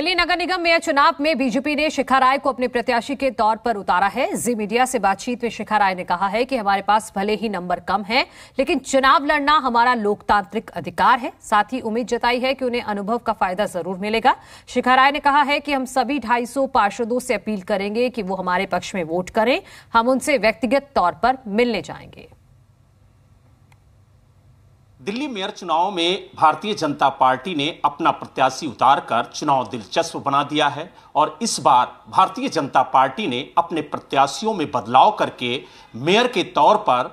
दिल्ली नगर निगम mayor चुनाव में BJP ने शिखा राय को अपने प्रत्याशी के तौर पर उतारा है जी मीडिया से बातचीत में शिखा राय ने कहा है कि हमारे पास भले ही नंबर कम है लेकिन चुनाव लड़ना हमारा लोकतांत्रिक अधिकार है साथ ही उम्मीद जताई है कि उन्हें अनुभव का फायदा जरूर मिलेगा शिखा राय ने कहा है कि हम सभी ढाई सौ पार्षदों से अपील करेंगे कि वो हमारे पक्ष में वोट करें हम उनसे व्यक्तिगत तौर पर मिलने जाएंगे दिल्ली मेयर चुनाव में भारतीय जनता पार्टी ने अपना प्रत्याशी उतारकर चुनाव दिलचस्प बना दिया है और इस बार भारतीय जनता पार्टी ने अपने प्रत्याशियों में बदलाव करके मेयर के तौर पर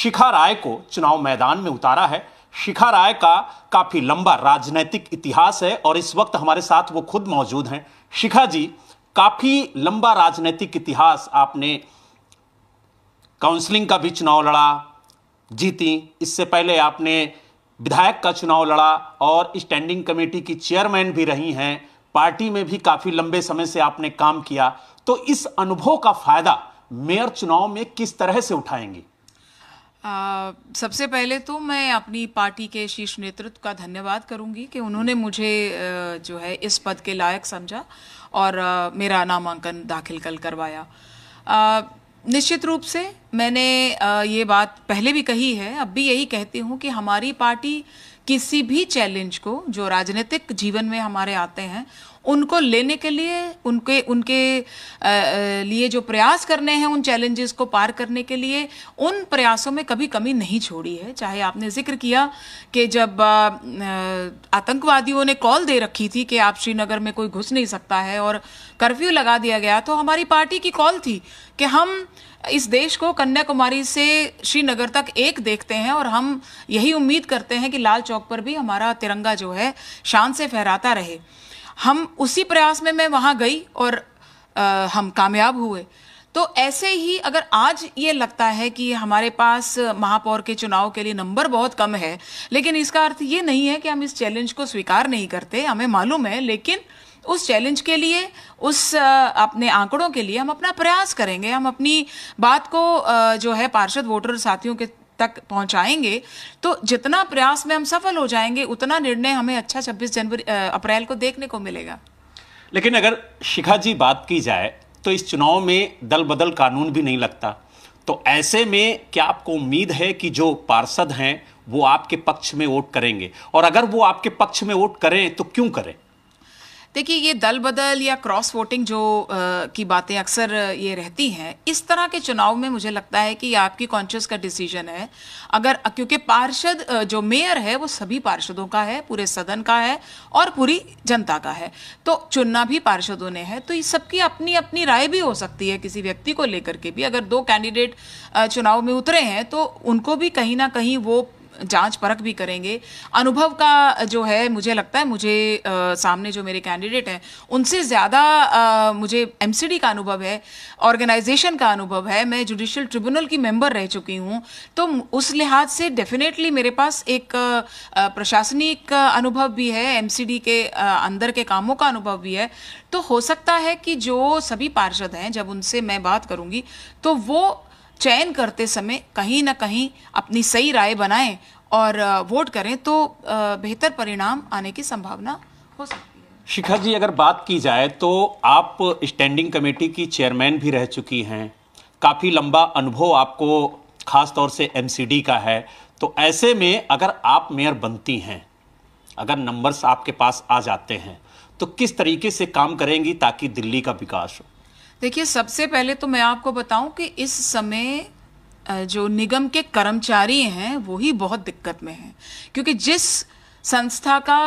शिखा राय को चुनाव मैदान में उतारा है शिखा राय का काफी लंबा राजनीतिक इतिहास है और इस वक्त हमारे साथ वो खुद मौजूद हैं शिखा जी काफी लंबा राजनीतिक इतिहास आपने काउंसलिंग का भी चुनाव लड़ा जीती इससे पहले आपने विधायक का चुनाव लड़ा और स्टैंडिंग कमेटी की चेयरमैन भी रही हैं पार्टी में भी काफ़ी लंबे समय से आपने काम किया तो इस अनुभव का फ़ायदा मेयर चुनाव में किस तरह से उठाएंगी आ, सबसे पहले तो मैं अपनी पार्टी के शीर्ष नेतृत्व का धन्यवाद करूंगी कि उन्होंने मुझे जो है इस पद के लायक समझा और मेरा नामांकन दाखिल कल करवाया निश्चित रूप से मैंने ये बात पहले भी कही है अब भी यही कहती हूँ कि हमारी पार्टी किसी भी चैलेंज को जो राजनीतिक जीवन में हमारे आते हैं उनको लेने के लिए उनके उनके लिए जो प्रयास करने हैं उन चैलेंजेस को पार करने के लिए उन प्रयासों में कभी कमी नहीं छोड़ी है चाहे आपने जिक्र किया कि जब आतंकवादियों ने कॉल दे रखी थी कि आप श्रीनगर में कोई घुस नहीं सकता है और कर्फ्यू लगा दिया गया तो हमारी पार्टी की कॉल थी कि हम इस देश को कन्याकुमारी से श्रीनगर तक एक देखते हैं और हम यही उम्मीद करते हैं कि लाल चौक पर भी हमारा तिरंगा जो है शान से फहराता रहे हम उसी प्रयास में मैं वहाँ गई और आ, हम कामयाब हुए तो ऐसे ही अगर आज ये लगता है कि हमारे पास महापौर के चुनाव के लिए नंबर बहुत कम है लेकिन इसका अर्थ ये नहीं है कि हम इस चैलेंज को स्वीकार नहीं करते हमें मालूम है लेकिन उस चैलेंज के लिए उस अपने आंकड़ों के लिए हम अपना प्रयास करेंगे हम अपनी बात को जो है पार्षद वोटर साथियों के तक पहुंचाएंगे तो जितना प्रयास में हम सफल हो जाएंगे उतना निर्णय हमें अच्छा छब्बीस जनवरी अप्रैल को देखने को मिलेगा लेकिन अगर शिखा जी बात की जाए तो इस चुनाव में दल बदल कानून भी नहीं लगता तो ऐसे में क्या आपको उम्मीद है कि जो पार्षद हैं वो आपके पक्ष में वोट करेंगे और अगर वो आपके पक्ष में वोट करें तो क्यों करें देखिए ये दल बदल या क्रॉस वोटिंग जो आ, की बातें अक्सर ये रहती हैं इस तरह के चुनाव में मुझे लगता है कि ये आपकी कॉन्शियस का डिसीजन है अगर क्योंकि पार्षद जो मेयर है वो सभी पार्षदों का है पूरे सदन का है और पूरी जनता का है तो चुनना भी पार्षदों ने है तो ये सबकी अपनी अपनी राय भी हो सकती है किसी व्यक्ति को लेकर के भी अगर दो कैंडिडेट चुनाव में उतरे हैं तो उनको भी कहीं ना कहीं वो जांच परख भी करेंगे अनुभव का जो है मुझे लगता है मुझे आ, सामने जो मेरे कैंडिडेट हैं उनसे ज़्यादा मुझे एमसीडी का अनुभव है ऑर्गेनाइजेशन का अनुभव है मैं जुडिशल ट्रिब्यूनल की मेंबर रह चुकी हूँ तो उस लिहाज से डेफिनेटली मेरे पास एक प्रशासनिक अनुभव भी है एम के अंदर के कामों का अनुभव भी है तो हो सकता है कि जो सभी पार्षद हैं जब उनसे मैं बात करूंगी तो वो चयन करते समय कहीं ना कहीं अपनी सही राय बनाएं और वोट करें तो बेहतर परिणाम आने की संभावना हो सकती है शिखा जी अगर बात की जाए तो आप स्टैंडिंग कमेटी की चेयरमैन भी रह चुकी हैं काफ़ी लंबा अनुभव आपको खास तौर से एमसीडी का है तो ऐसे में अगर आप मेयर बनती हैं अगर नंबर्स आपके पास आ जाते हैं तो किस तरीके से काम करेंगी ताकि दिल्ली का विकास हो देखिए सबसे पहले तो मैं आपको बताऊं कि इस समय जो निगम के कर्मचारी हैं वो ही बहुत दिक्कत में हैं क्योंकि जिस संस्था का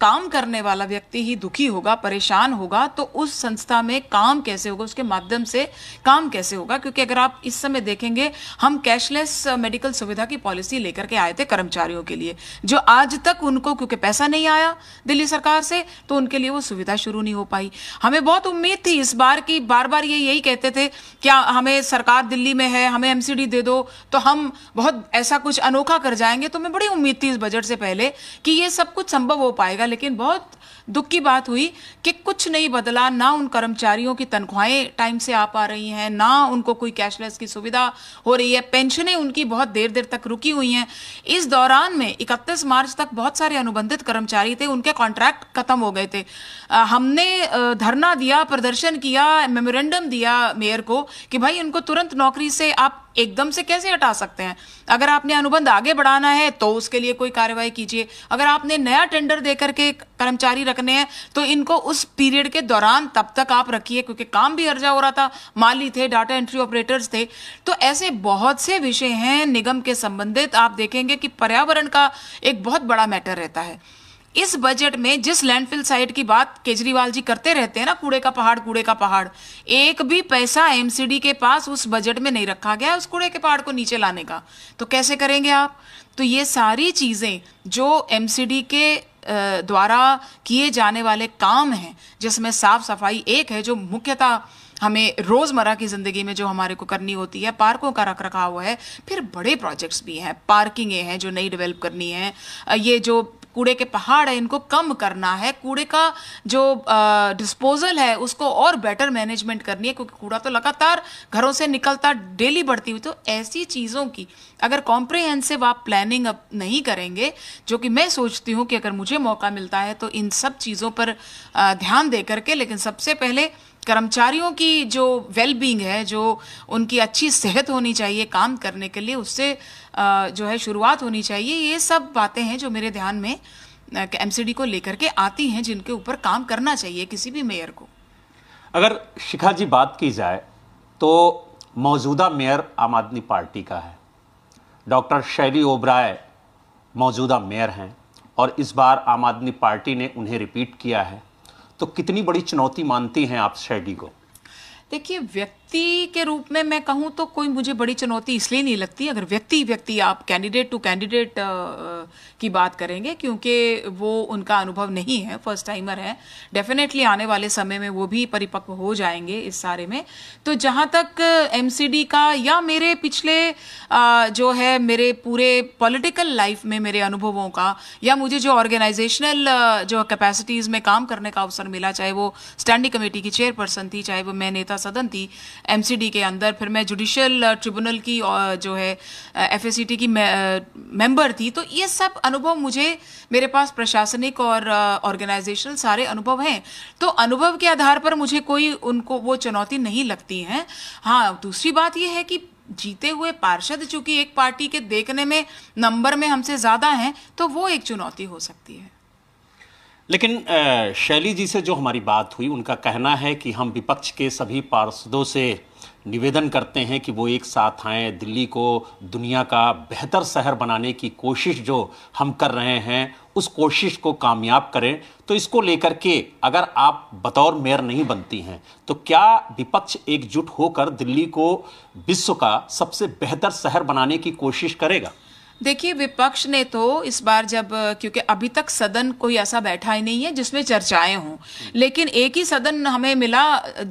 काम करने वाला व्यक्ति ही दुखी होगा परेशान होगा तो उस संस्था में काम कैसे होगा उसके माध्यम से काम कैसे होगा क्योंकि अगर आप इस समय देखेंगे हम कैशलेस मेडिकल सुविधा की पॉलिसी लेकर के आए थे कर्मचारियों के लिए जो आज तक उनको क्योंकि पैसा नहीं आया दिल्ली सरकार से तो उनके लिए वो सुविधा शुरू नहीं हो पाई हमें बहुत उम्मीद थी इस बार की बार बार ये यही कहते थे क्या हमें सरकार दिल्ली में है हमें एमसीडी दे दो तो हम बहुत ऐसा कुछ अनोखा कर जाएंगे तो हमें बड़ी उम्मीद थी इस बजट से पहले कि ये सब कुछ संभव हो पाएगा लेकिन बहुत दुख की बात हुई कि कुछ नहीं बदला ना उन कर्मचारियों की तनख्वाहें टाइम से आ पा रही हैं ना उनको कोई कैशलेस की सुविधा हो रही है पेंशनें उनकी बहुत देर देर तक रुकी हुई हैं इस दौरान में इकतीस मार्च तक बहुत सारे अनुबंधित कर्मचारी थे उनके कॉन्ट्रैक्ट खत्म हो गए थे हमने धरना दिया प्रदर्शन किया मेमोरेंडम दिया मेयर को कि भाई उनको तुरंत नौकरी से आप एकदम से कैसे हटा सकते हैं अगर आपने अनुबंध आगे बढ़ाना है तो उसके लिए कोई कार्रवाई कीजिए अगर आपने नया टेंडर देकर के कर्मचारी रखने हैं तो इनको उस पीरियड के दौरान तब तक आप रखिए क्योंकि काम भी हर्जा हो रहा था माली थे डाटा एंट्री ऑपरेटर्स थे तो ऐसे बहुत से विषय हैं निगम के संबंधित आप देखेंगे कि पर्यावरण का एक बहुत बड़ा मैटर रहता है इस बजट में जिस लैंडफिल साइट की बात केजरीवाल जी करते रहते हैं ना कूड़े का पहाड़ कूड़े का पहाड़ एक भी पैसा एमसीडी के पास उस बजट में नहीं रखा गया उस कूड़े के पहाड़ को नीचे लाने का तो कैसे करेंगे आप तो ये सारी चीज़ें जो एमसीडी के द्वारा किए जाने वाले काम हैं जिसमें साफ सफाई एक है जो मुख्यतः हमें रोज़मर्रा की ज़िंदगी में जो हमारे को करनी होती है पार्कों का रख रखाव है फिर बड़े प्रोजेक्ट्स भी हैं पार्किंगें हैं जो नई डेवलप करनी है ये जो कूड़े के पहाड़ है इनको कम करना है कूड़े का जो डिस्पोजल है उसको और बेटर मैनेजमेंट करनी है क्योंकि कूड़ा तो लगातार घरों से निकलता डेली बढ़ती हुई तो ऐसी चीज़ों की अगर कॉम्प्रिहेंसिव आप प्लानिंग अब नहीं करेंगे जो कि मैं सोचती हूँ कि अगर मुझे मौका मिलता है तो इन सब चीज़ों पर ध्यान दे करके लेकिन सबसे पहले कर्मचारियों की जो वेलबींग है जो उनकी अच्छी सेहत होनी चाहिए काम करने के लिए उससे जो है शुरुआत होनी चाहिए ये सब बातें हैं जो मेरे ध्यान में डी को लेकर के आती हैं जिनके ऊपर काम करना चाहिए किसी भी मेयर को अगर शिखा जी बात की जाए तो मौजूदा मेयर आम आदमी पार्टी का है डॉक्टर शैली ओबराय मौजूदा मेयर हैं और इस बार आम आदमी पार्टी ने उन्हें रिपीट किया है तो कितनी बड़ी चुनौती मानती हैं आप शेडी को देखिए व्यक्ति व्यक्ति के रूप में मैं कहूँ तो कोई मुझे बड़ी चुनौती इसलिए नहीं लगती अगर व्यक्ति व्यक्ति आप कैंडिडेट टू कैंडिडेट की बात करेंगे क्योंकि वो उनका अनुभव नहीं है फर्स्ट टाइमर है डेफिनेटली आने वाले समय में वो भी परिपक्व हो जाएंगे इस सारे में तो जहाँ तक एम का या मेरे पिछले जो है मेरे पूरे पॉलिटिकल लाइफ में मेरे अनुभवों का या मुझे जो ऑर्गेनाइजेशनल जो कैपेसिटीज़ में काम करने का अवसर मिला चाहे वो स्टैंडिंग कमेटी की चेयरपर्सन थी चाहे वो मैं नेता सदन थी एम के अंदर फिर मैं जुडिशल ट्रिब्यूनल uh, की uh, जो है एफ uh, की मेंबर थी तो ये सब अनुभव मुझे मेरे पास प्रशासनिक और ऑर्गेनाइजेशनल सारे अनुभव हैं तो अनुभव के आधार पर मुझे कोई उनको वो चुनौती नहीं लगती है हाँ दूसरी बात ये है कि जीते हुए पार्षद चूंकि एक पार्टी के देखने में नंबर में हमसे ज़्यादा हैं तो वो एक चुनौती हो सकती है लेकिन शैली जी से जो हमारी बात हुई उनका कहना है कि हम विपक्ष के सभी पार्षदों से निवेदन करते हैं कि वो एक साथ आएँ दिल्ली को दुनिया का बेहतर शहर बनाने की कोशिश जो हम कर रहे हैं उस कोशिश को कामयाब करें तो इसको लेकर के अगर आप बतौर मेयर नहीं बनती हैं तो क्या विपक्ष एकजुट होकर दिल्ली को विश्व का सबसे बेहतर शहर बनाने की कोशिश करेगा देखिए विपक्ष ने तो इस बार जब क्योंकि अभी तक सदन कोई ऐसा बैठा ही नहीं है जिसमें चर्चाएं हों लेकिन एक ही सदन हमें मिला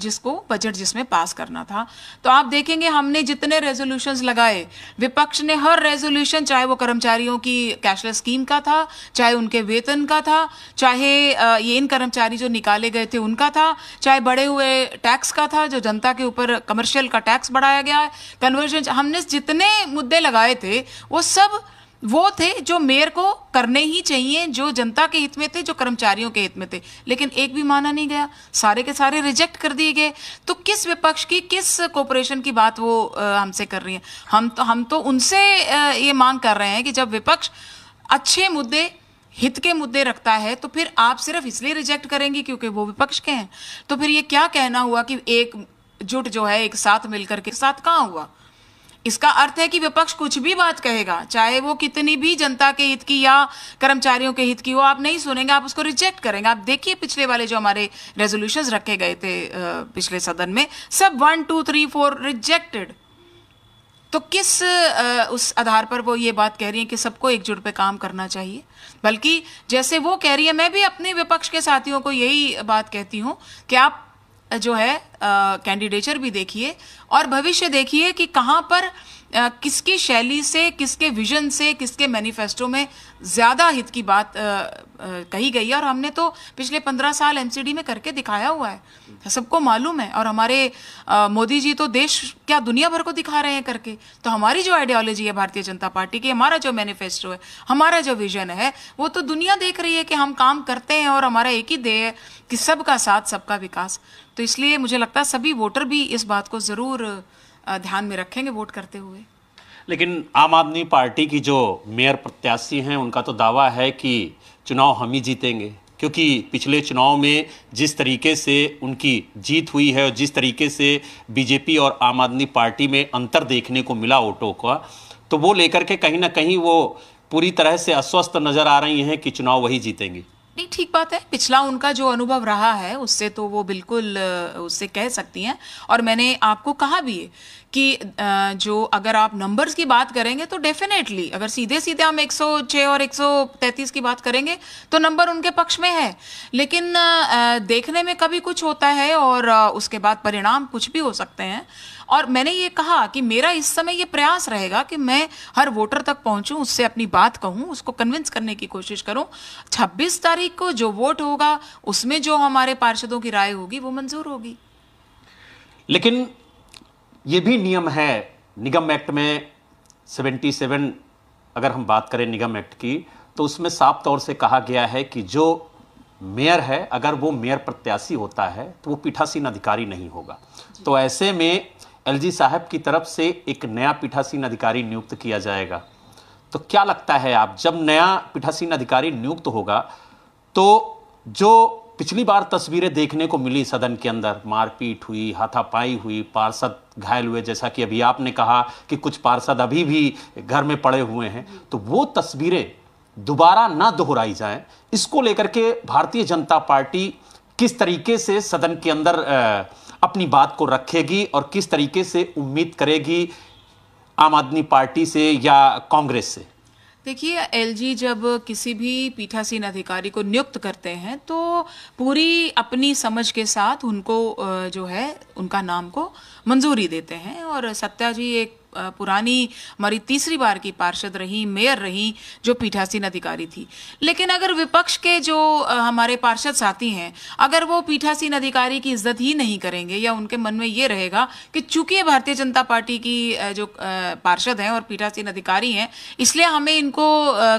जिसको बजट जिसमें पास करना था तो आप देखेंगे हमने जितने रेजोल्यूशन लगाए विपक्ष ने हर रेजोल्यूशन चाहे वो कर्मचारियों की कैशलेस स्कीम का था चाहे उनके वेतन का था चाहे ये इन कर्मचारी जो निकाले गए थे उनका था चाहे बढ़े हुए टैक्स का था जो जनता के ऊपर कमर्शियल का टैक्स बढ़ाया गया है कन्वर्जन हमने जितने मुद्दे लगाए थे वो सब वो थे जो मेयर को करने ही चाहिए जो जनता के हित में थे जो कर्मचारियों के हित में थे लेकिन एक भी माना नहीं गया सारे के सारे रिजेक्ट कर दिए गए तो किस विपक्ष की किस कॉपोरेशन की बात वो हमसे कर रही है हम तो हम तो उनसे ये मांग कर रहे हैं कि जब विपक्ष अच्छे मुद्दे हित के मुद्दे रखता है तो फिर आप सिर्फ इसलिए रिजेक्ट करेंगे क्योंकि वो विपक्ष के हैं तो फिर ये क्या कहना हुआ कि एक जुट जो है एक साथ मिलकर के साथ कहाँ हुआ इसका अर्थ है कि विपक्ष कुछ भी बात कहेगा चाहे वो कितनी भी जनता के हित की या कर्मचारियों के हित की हो आप नहीं सुनेंगे आप उसको रिजेक्ट करेंगे आप देखिए पिछले वाले जो हमारे रेजोल्यूशन रखे गए थे पिछले सदन में सब one two three four rejected तो किस उस आधार पर वो ये बात कह रही है कि सबको एकजुट पे काम करना चाहिए बल्कि जैसे वो कह रही है मैं भी अपने विपक्ष के साथियों को यही बात कहती हूँ कि आप जो है कैंडिडेचर भी देखिए और भविष्य देखिए कि कहाँ पर किसकी शैली से किसके विजन से किसके मैनिफेस्टो में ज़्यादा हित की बात आ, आ, कही गई है और हमने तो पिछले पंद्रह साल एमसीडी में करके दिखाया हुआ है सबको मालूम है और हमारे मोदी जी तो देश क्या दुनिया भर को दिखा रहे हैं करके तो हमारी जो आइडियोलॉजी है भारतीय जनता पार्टी की हमारा जो मैनिफेस्टो है हमारा जो विजन है वो तो दुनिया देख रही है कि हम काम करते हैं और हमारा एक ही देय है कि सबका साथ सबका विकास तो इसलिए मुझे लगता है सभी वोटर भी इस बात को ज़रूर ध्यान में रखेंगे वोट करते हुए लेकिन आम आदमी पार्टी की जो मेयर प्रत्याशी हैं उनका तो दावा है कि चुनाव हम ही जीतेंगे क्योंकि पिछले चुनाव में जिस तरीके से उनकी जीत हुई है और जिस तरीके से बीजेपी और आम आदमी पार्टी में अंतर देखने को मिला वोटों का तो वो लेकर के कहीं ना कहीं वो पूरी तरह से अस्वस्थ नज़र आ रही हैं कि चुनाव वही जीतेंगी नहीं ठीक बात है पिछला उनका जो अनुभव रहा है उससे तो वो बिल्कुल उससे कह सकती हैं और मैंने आपको कहा भी है कि जो अगर आप नंबर्स की बात करेंगे तो डेफिनेटली अगर सीधे सीधे हम 106 और 133 की बात करेंगे तो नंबर उनके पक्ष में है लेकिन देखने में कभी कुछ होता है और उसके बाद परिणाम कुछ भी हो सकते हैं और मैंने ये कहा कि मेरा इस समय ये प्रयास रहेगा कि मैं हर वोटर तक पहुंचूं उससे अपनी बात कहूं उसको कन्विंस करने की कोशिश करूं 26 तारीख को जो वोट होगा उसमें जो हमारे पार्षदों की राय होगी वो मंजूर होगी लेकिन ये भी नियम है निगम एक्ट में 77 अगर हम बात करें निगम एक्ट की तो उसमें साफ तौर से कहा गया है कि जो मेयर है अगर वो मेयर प्रत्याशी होता है तो वो पीठासीन अधिकारी नहीं होगा तो ऐसे में एलजी साहब की तरफ से एक नया पीठासीन अधिकारी नियुक्त किया जाएगा तो क्या लगता है आप जब नया पीठासीन अधिकारी नियुक्त होगा तो जो पिछली बार तस्वीरें देखने को मिली सदन के अंदर मारपीट हुई हाथापाई हुई पार्षद घायल हुए जैसा कि अभी आपने कहा कि कुछ पार्षद अभी भी घर में पड़े हुए हैं तो वो तस्वीरें दोबारा ना दोहराई जाए इसको लेकर के भारतीय जनता पार्टी किस तरीके से सदन के अंदर अपनी बात को रखेगी और किस तरीके से उम्मीद करेगी आम आदमी पार्टी से या कांग्रेस से देखिए एलजी जब किसी भी पीठासीन अधिकारी को नियुक्त करते हैं तो पूरी अपनी समझ के साथ उनको जो है उनका नाम को मंजूरी देते हैं और सत्या जी एक पुरानी हमारी तीसरी बार की पार्षद रही मेयर रही जो पीठासीन अधिकारी थी लेकिन अगर विपक्ष के जो हमारे पार्षद साथी हैं अगर वो पीठासीन अधिकारी की इज्जत ही नहीं करेंगे या उनके मन में ये रहेगा कि चूंकि भारतीय जनता पार्टी की जो पार्षद हैं और पीठासीन अधिकारी हैं इसलिए हमें इनको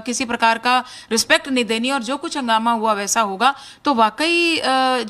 किसी प्रकार का रिस्पेक्ट नहीं देनी और जो कुछ हंगामा हुआ वैसा होगा तो वाकई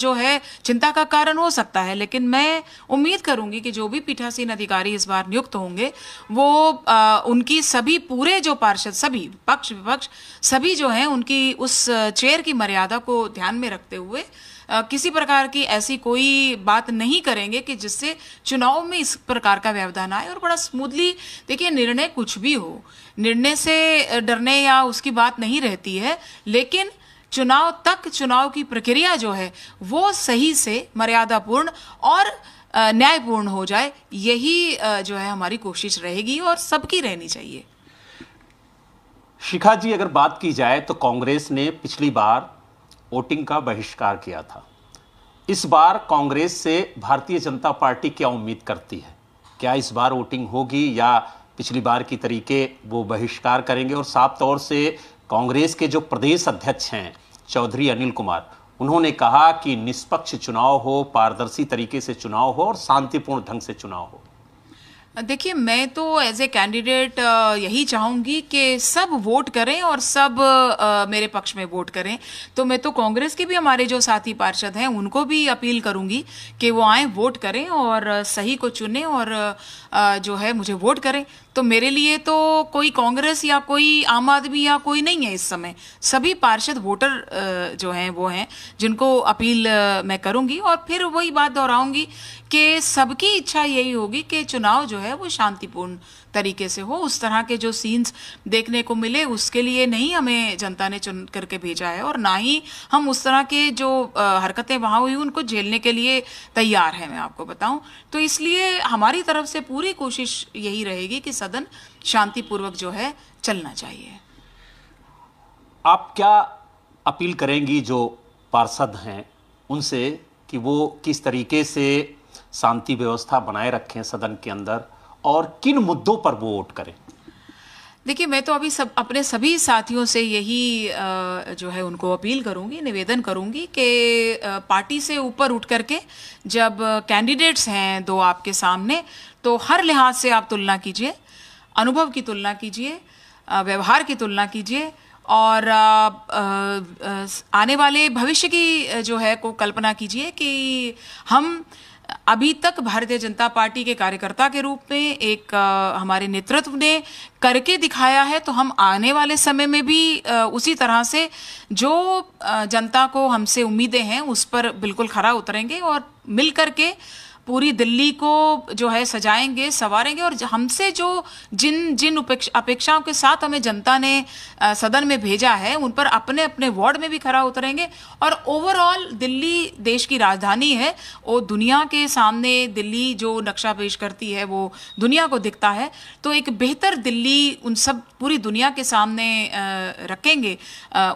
जो है चिंता का कारण हो सकता है लेकिन मैं उम्मीद करूंगी कि जो भी पीठासीन अधिकारी इस बार नियुक्त होंगे वो आ, उनकी सभी पूरे जो पार्षद सभी पक्ष विपक्ष सभी जो हैं उनकी उस चेयर की मर्यादा को ध्यान में रखते हुए आ, किसी प्रकार की ऐसी कोई बात नहीं करेंगे कि जिससे चुनाव में इस प्रकार का व्यवधान आए और बड़ा स्मूथली देखिए निर्णय कुछ भी हो निर्णय से डरने या उसकी बात नहीं रहती है लेकिन चुनाव तक चुनाव की प्रक्रिया जो है वो सही से मर्यादापूर्ण और न्यायपूर्ण हो जाए यही जो है हमारी कोशिश रहेगी और सबकी रहनी चाहिए शिखा जी अगर बात की जाए तो कांग्रेस ने पिछली बार वोटिंग का बहिष्कार किया था इस बार कांग्रेस से भारतीय जनता पार्टी क्या उम्मीद करती है क्या इस बार वोटिंग होगी या पिछली बार की तरीके वो बहिष्कार करेंगे और साफ तौर से कांग्रेस के जो प्रदेश अध्यक्ष हैं चौधरी अनिल कुमार उन्होंने कहा कि निष्पक्ष चुनाव हो पारदर्शी तरीके से चुनाव हो और शांतिपूर्ण ढंग से चुनाव हो देखिए मैं तो एज ए कैंडिडेट यही चाहूंगी कि सब वोट करें और सब मेरे पक्ष में वोट करें तो मैं तो कांग्रेस के भी हमारे जो साथी पार्षद हैं उनको भी अपील करूंगी कि वो आए वोट करें और सही को चुनें और जो है मुझे वोट करें तो मेरे लिए तो कोई कांग्रेस या कोई आम आदमी या कोई नहीं है इस समय सभी पार्षद वोटर जो हैं वो हैं जिनको अपील मैं करूंगी और फिर वही बात दोहराऊंगी कि सबकी इच्छा यही होगी कि चुनाव जो है वो शांतिपूर्ण तरीके से हो उस तरह के जो सीन्स देखने को मिले उसके लिए नहीं हमें जनता ने चुन करके भेजा है और ना ही हम उस तरह के जो हरकतें वहाँ हुई उनको झेलने के लिए तैयार हैं मैं आपको बताऊं तो इसलिए हमारी तरफ से पूरी कोशिश यही रहेगी कि सदन शांतिपूर्वक जो है चलना चाहिए आप क्या अपील करेंगी जो पार्षद हैं उनसे कि वो किस तरीके से शांति व्यवस्था बनाए रखें सदन के अंदर और किन मुद्दों पर वो वोट करें देखिए मैं तो अभी सब अपने सभी साथियों से यही जो है उनको अपील करूंगी निवेदन करूंगी कि पार्टी से ऊपर उठ करके जब कैंडिडेट्स हैं दो आपके सामने तो हर लिहाज से आप तुलना कीजिए अनुभव की तुलना कीजिए व्यवहार की तुलना कीजिए और आने वाले भविष्य की जो है को कल्पना कीजिए कि हम अभी तक भारतीय जनता पार्टी के कार्यकर्ता के रूप में एक हमारे नेतृत्व ने करके दिखाया है तो हम आने वाले समय में भी उसी तरह से जो जनता को हमसे उम्मीदें हैं उस पर बिल्कुल खरा उतरेंगे और मिल करके के पूरी दिल्ली को जो है सजाएंगे संवारेंगे और हमसे जो जिन जिन अपेक्षाओं के साथ हमें जनता ने सदन में भेजा है उन पर अपने अपने वार्ड में भी खरा उतरेंगे और ओवरऑल दिल्ली देश की राजधानी है और दुनिया के सामने दिल्ली जो नक्शा पेश करती है वो दुनिया को दिखता है तो एक बेहतर दिल्ली उन सब पूरी दुनिया के सामने रखेंगे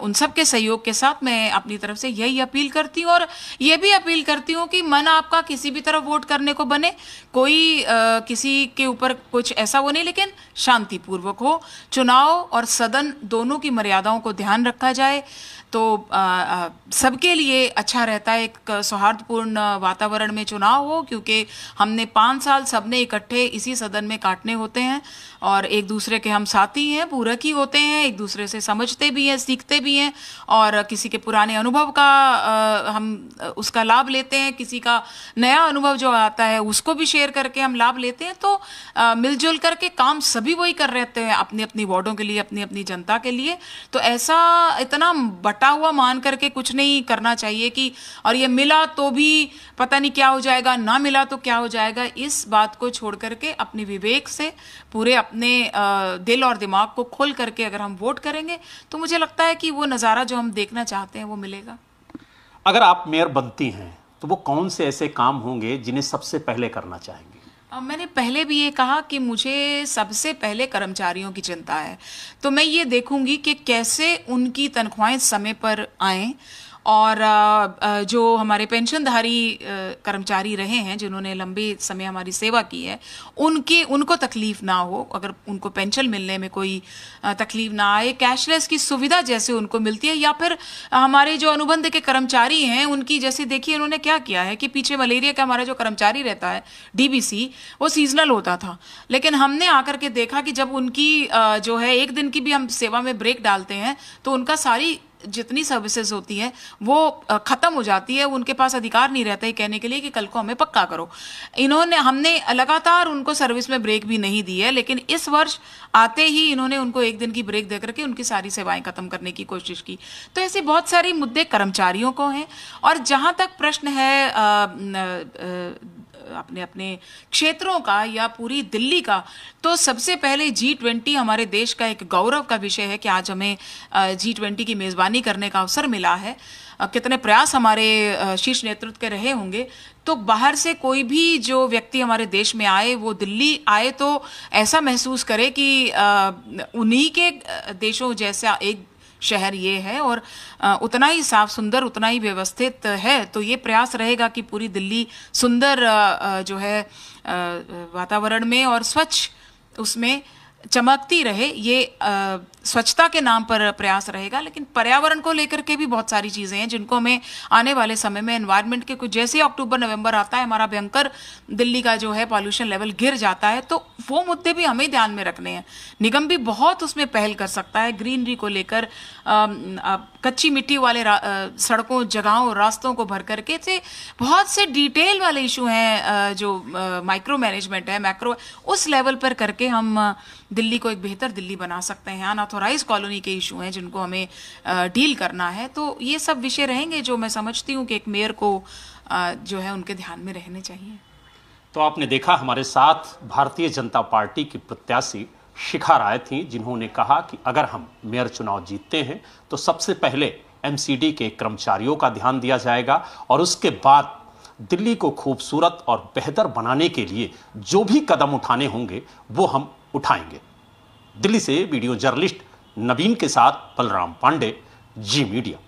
उन सब के सहयोग के साथ मैं अपनी तरफ से यही अपील करती हूँ और ये भी अपील करती हूँ कि मन आपका किसी भी तरफ वो वोट करने को बने कोई आ, किसी के ऊपर कुछ ऐसा वो नहीं लेकिन शांतिपूर्वक हो चुनाव और सदन दोनों की मर्यादाओं को ध्यान रखा जाए तो सबके लिए अच्छा रहता है एक सौहार्दपूर्ण वातावरण में चुनाव हो क्योंकि हमने पाँच साल सबने इकट्ठे इसी सदन में काटने होते हैं और एक दूसरे के हम साथी हैं पूरक ही होते हैं एक दूसरे से समझते भी हैं सीखते भी हैं और किसी के पुराने अनुभव का आ, हम उसका लाभ लेते हैं किसी का नया अनुभव जो जो आता है उसको भी शेयर करके हम लाभ लेते हैं तो मिलजुल करके काम सभी वही कर रहते हैं अपनी अपनी वार्डों के लिए अपनी अपनी जनता के लिए तो ऐसा इतना बटा हुआ मान करके कुछ नहीं करना चाहिए कि और ये मिला तो भी पता नहीं क्या हो जाएगा ना मिला तो क्या हो जाएगा इस बात को छोड़ करके अपने विवेक से पूरे अपने दिल और दिमाग को खोल करके अगर हम वोट करेंगे तो मुझे लगता है कि वो नज़ारा जो हम देखना चाहते हैं वो मिलेगा अगर आप मेयर बनती हैं तो वो कौन से ऐसे काम होंगे जिन्हें सबसे पहले करना चाहेंगे मैंने पहले भी ये कहा कि मुझे सबसे पहले कर्मचारियों की चिंता है तो मैं ये देखूंगी कि कैसे उनकी तनख्वाहें समय पर आएं और जो हमारे पेंशनधारी कर्मचारी रहे हैं जिन्होंने लंबे समय हमारी सेवा की है उनकी उनको तकलीफ ना हो अगर उनको पेंशन मिलने में कोई तकलीफ ना आए कैशलेस की सुविधा जैसे उनको मिलती है या फिर हमारे जो अनुबंध के कर्मचारी हैं उनकी जैसे देखिए उन्होंने क्या किया है कि पीछे मलेरिया का हमारा जो कर्मचारी रहता है डी वो सीजनल होता था लेकिन हमने आकर के देखा कि जब उनकी जो है एक दिन की भी हम सेवा में ब्रेक डालते हैं तो उनका सारी जितनी सर्विसेज होती हैं वो ख़त्म हो जाती है उनके पास अधिकार नहीं रहता है कहने के लिए कि कल को हमें पक्का करो इन्होंने हमने लगातार उनको सर्विस में ब्रेक भी नहीं दी है लेकिन इस वर्ष आते ही इन्होंने उनको एक दिन की ब्रेक दे करके उनकी सारी सेवाएं ख़त्म करने की कोशिश की तो ऐसे बहुत सारे मुद्दे कर्मचारियों को हैं और जहाँ तक प्रश्न है अपने अपने क्षेत्रों का या पूरी दिल्ली का तो सबसे पहले जी ट्वेंटी हमारे देश का एक गौरव का विषय है कि आज हमें जी ट्वेंटी की मेज़बानी करने का अवसर मिला है कितने प्रयास हमारे शीर्ष नेतृत्व के रहे होंगे तो बाहर से कोई भी जो व्यक्ति हमारे देश में आए वो दिल्ली आए तो ऐसा महसूस करे कि उन्हीं के देशों जैसा एक शहर ये है और उतना ही साफ सुंदर उतना ही व्यवस्थित है तो ये प्रयास रहेगा कि पूरी दिल्ली सुंदर जो है वातावरण में और स्वच्छ उसमें चमकती रहे ये स्वच्छता के नाम पर प्रयास रहेगा लेकिन पर्यावरण को लेकर के भी बहुत सारी चीज़ें हैं जिनको हमें आने वाले समय में एनवायरमेंट के कुछ जैसे अक्टूबर नवंबर आता है हमारा भयंकर दिल्ली का जो है पॉल्यूशन लेवल गिर जाता है तो वो मुद्दे भी हमें ध्यान में रखने हैं निगम भी बहुत उसमें पहल कर सकता है ग्रीनरी को लेकर कच्ची मिट्टी वाले सड़कों जगहों रास्तों को भर करके से बहुत से डिटेल वाले इशू हैं जो माइक्रो मैनेजमेंट है मैक्रो उस लेवल पर करके हम दिल्ली को एक बेहतर दिल्ली बना सकते हैं अनाथ तो अनऑथोराइज कॉलोनी के इशू हैं जिनको हमें डील करना है तो ये सब विषय रहेंगे जो मैं समझती हूँ कि एक मेयर को जो है उनके ध्यान में रहने चाहिए तो आपने देखा हमारे साथ भारतीय जनता पार्टी की प्रत्याशी शिखा राय थी जिन्होंने कहा कि अगर हम मेयर चुनाव जीतते हैं तो सबसे पहले एमसीडी के कर्मचारियों का ध्यान दिया जाएगा और उसके बाद दिल्ली को खूबसूरत और बेहतर बनाने के लिए जो भी कदम उठाने होंगे वो हम उठाएंगे दिल्ली से वीडियो जर्नलिस्ट नवीन के साथ बलराम पांडे जी मीडिया